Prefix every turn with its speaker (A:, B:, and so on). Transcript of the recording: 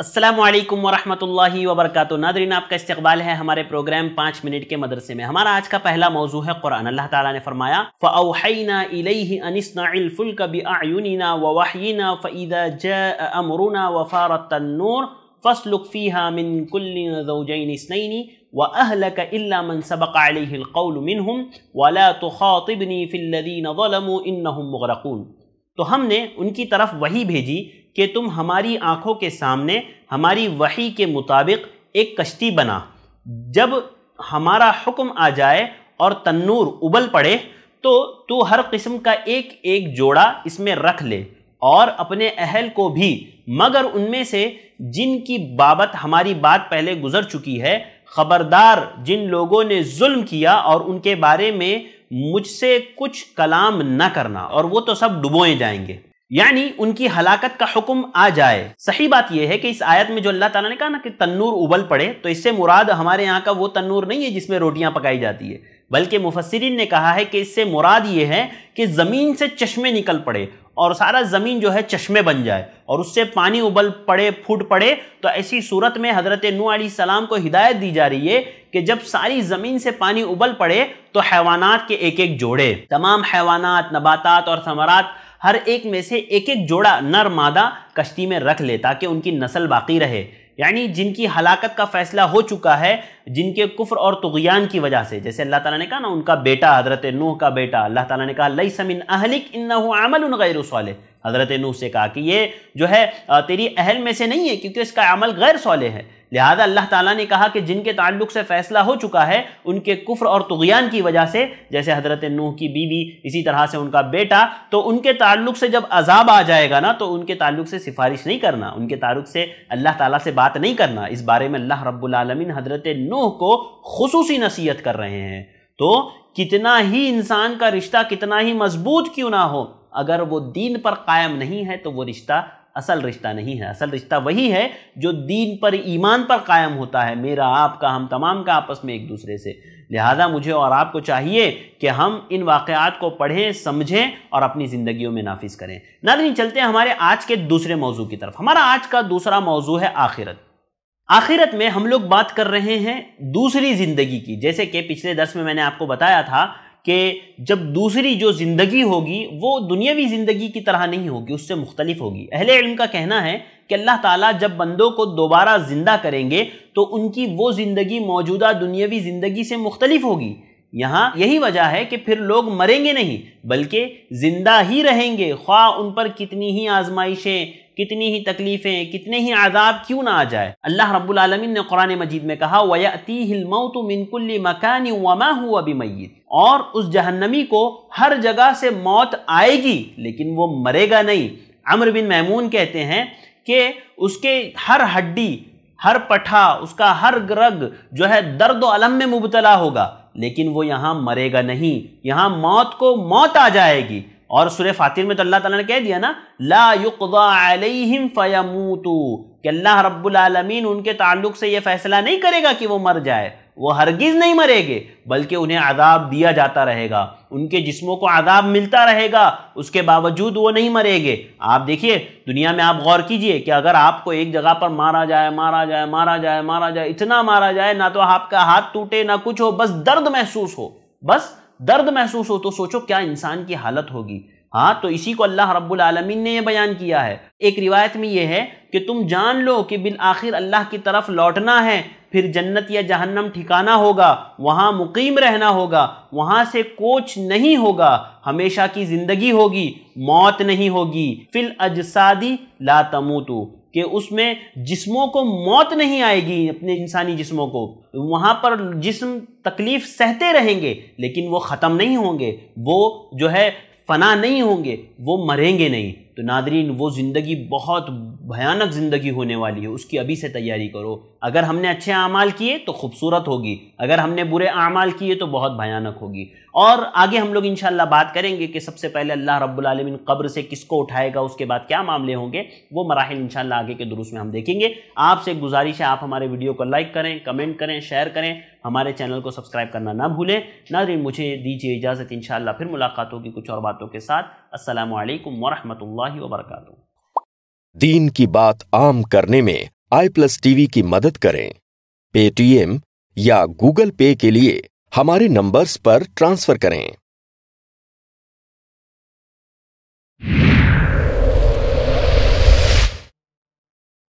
A: असलम वरहमल वबरक नादरीन आपका इस्तकबाल है हमारे प्रोग्राम पाँच मिनट के मदरसे में हमारा आज का पहला मौजू है कुरान अल्लाह ताला ने फरमाया फ़ाउना अनिसनाफुल्क बीना ववाहीना फ़ीदा ज अमरुना वफ़ारत तन्नूर फ़सलुफ़ीहा मिन कुल्लिन व अहलक इलामन तो हमने उनकी तरफ वही भेजी कि तुम हमारी आँखों के सामने हमारी वही के मुताबिक एक कश्ती बना जब हमारा हुक्म आ जाए और तन्नूर उबल पड़े तो तू हर किस्म का एक एक जोड़ा इसमें रख ले और अपने अहल को भी मगर उनमें से जिनकी बाबत हमारी बात पहले गुजर चुकी है ख़बरदार जिन लोगों ने जुल्म किया और उनके बारे में मुझसे कुछ कलाम न करना और वो तो सब डुबोए जाएंगे यानी उनकी हलाकत का हुक्म आ जाए सही बात यह है कि इस आयत में जो अल्लाह ताला ने कहा ना कि तन्नूर उबल पड़े तो इससे मुराद हमारे यहाँ का वो तन्नूर नहीं है जिसमें रोटियां पकाई जाती है बल्कि मुफसरिन ने कहा है कि इससे मुराद ये है कि ज़मीन से चश्मे निकल पड़े और सारा ज़मीन जो है चश्मे बन जाए और उससे पानी उबल पड़े फूट पड़े तो ऐसी सूरत में हज़रत नू सलाम को हिदायत दी जा रही है कि जब सारी ज़मीन से पानी उबल पड़े तो हैवानात के एक एक जोड़े तमाम हैवानात नबातात और समरात हर एक में से एक एक जोड़ा नर मादा कश्ती में रख ले ताकि उनकी नस्ल बाकी रहे यानी जिनकी हलाकत का फैसला हो चुका है जिनके कुफर और तुगयान की वजह से जैसे अल्लाह ताला ने कहा ना उनका बेटा हजरत नूह का बेटा अल्लाह ताला ने कहा लई समिन अहलिक इन्ना आमल गैर हज़रत नूह से कहा कि ये जो है तेरी अहल में से नहीं है क्योंकि इसका अमल गैर सौले है लिहाजा अल्लाह ताला ने कहा कि जिनके ताल्लुक से फ़ैसला हो चुका है उनके कुफ्र और तुगयान की वजह से जैसे हज़रत नूह की बीवी इसी तरह से उनका बेटा तो उनके ताल्लुक से जब अजाब आ जाएगा ना तो उनके ताल्लुक से सिफारिश नहीं करना उनके ताल्लुक से अल्लाह ताला से बात नहीं करना इस बारे में अल्लाह रब्बुलमीन हज़रत नूह को खसूसी नसीहत कर रहे हैं तो कितना ही इंसान का रिश्ता कितना ही मजबूत क्यों ना हो अगर वो दीन पर कायम नहीं है तो वो रिश्ता असल रिश्ता नहीं है असल रिश्ता वही है जो दीन पर ईमान पर कायम होता है मेरा आपका हम तमाम का आपस में एक दूसरे से लिहाजा मुझे और आपको चाहिए कि हम इन वाक़ात को पढ़ें समझें और अपनी ज़िंदगियों में नाफिज करें दिन चलते हैं हमारे आज के दूसरे मौजू की तरफ हमारा आज का दूसरा मौजू है आखिरत आखिरत में हम लोग बात कर रहे हैं दूसरी ज़िंदगी की जैसे कि पिछले दस में मैंने आपको बताया था कि जब दूसरी जो ज़िंदगी होगी वो दुनियावी ज़िंदगी की तरह नहीं होगी उससे मुख्तलिफ होगी अहले इल्म का कहना है कि अल्लाह ताला जब बंदों को दोबारा ज़िंदा करेंगे तो उनकी वो ज़िंदगी मौजूदा दुनियावी ज़िंदगी से मुख्तलिफ होगी यहाँ यही वजह है कि फिर लोग मरेंगे नहीं बल्कि ज़िंदा ही रहेंगे ख्वा उन पर कितनी ही आजमाइशें कितनी ही तकलीफ़ें कितने ही आदाब क्यों ना आ जाए अल्लाह रब्बुल आलमीन ने कुरान मजीद में कहा वयती हिलमौत मिनकुल्ली मकानी वमा हुआ बिमयत और उस जहन्नमी को हर जगह से मौत आएगी लेकिन वो मरेगा नहीं अमर बिन मैमून कहते हैं कि उसके हर हड्डी हर पठा उसका हर ग्रग जो है दर्द अलम में मुबतला होगा लेकिन वो यहाँ मरेगा नहीं यहाँ मौत को मौत आ जाएगी और सुर फातिर में तो अल्लाह ताला ने कह दिया ना ला युकदाम फ़यमूतू कि अल्लाह रब्बुल आलमीन उनके ताल्लुक से ये फैसला नहीं करेगा कि वो मर जाए वो हरगिज़ नहीं मरेंगे बल्कि उन्हें आदाब दिया जाता रहेगा उनके जिस्मों को आदाब मिलता रहेगा उसके बावजूद वो नहीं मरेंगे आप देखिए दुनिया में आप गौर कीजिए कि अगर आपको एक जगह पर मारा जाए मारा जाए मारा जाए मारा जाए इतना मारा जाए ना तो आपका हाथ टूटे ना कुछ हो बस दर्द महसूस हो बस दर्द महसूस हो तो सोचो क्या इंसान की हालत होगी हाँ तो इसी को अल्लाह रब्बुल आलमीन ने यह बयान किया है एक रिवायत में यह है कि तुम जान लो कि बिल आखिर अल्लाह की तरफ लौटना है फिर जन्नत या जहन्नम ठिकाना होगा वहाँ मुकीम रहना होगा वहाँ से कोच नहीं होगा हमेशा की ज़िंदगी होगी मौत नहीं होगी फिल अजसादी ला तमूतू कि उसमें जिस्मों को मौत नहीं आएगी अपने इंसानी जिस्मों को वहाँ पर जिस्म तकलीफ़ सहते रहेंगे लेकिन वो ख़त्म नहीं होंगे वो जो है फना नहीं होंगे वो मरेंगे नहीं तो नादरीन वो ज़िंदगी बहुत भयानक ज़िंदगी होने वाली है उसकी अभी से तैयारी करो अगर हमने अच्छे अमाल किए तो खूबसूरत होगी अगर हमने बुरे अमाल किए तो बहुत भयानक होगी और आगे हम लोग इन बात करेंगे कि सबसे पहले अल्लाह रब्लिन कब्र से किसको उठाएगा उसके बाद क्या मामले होंगे वो मराहल इन आगे के दुरुस्त में हम देखेंगे आपसे एक गुजारिश है आप हमारे वीडियो को लाइक करें कमेंट करें शेयर करें हमारे चैनल को सब्सक्राइब करना ना भूलें नादरीन मुझे दीजिए इजाज़त इन फिर मुलाकात होगी कुछ और बातों के साथ असल वरहमल रहमतुल्लाहि दीन की बात आम करने में आई प्लस टीवी की मदद करें पेटीएम या गूगल पे के लिए हमारे नंबर्स पर ट्रांसफर करें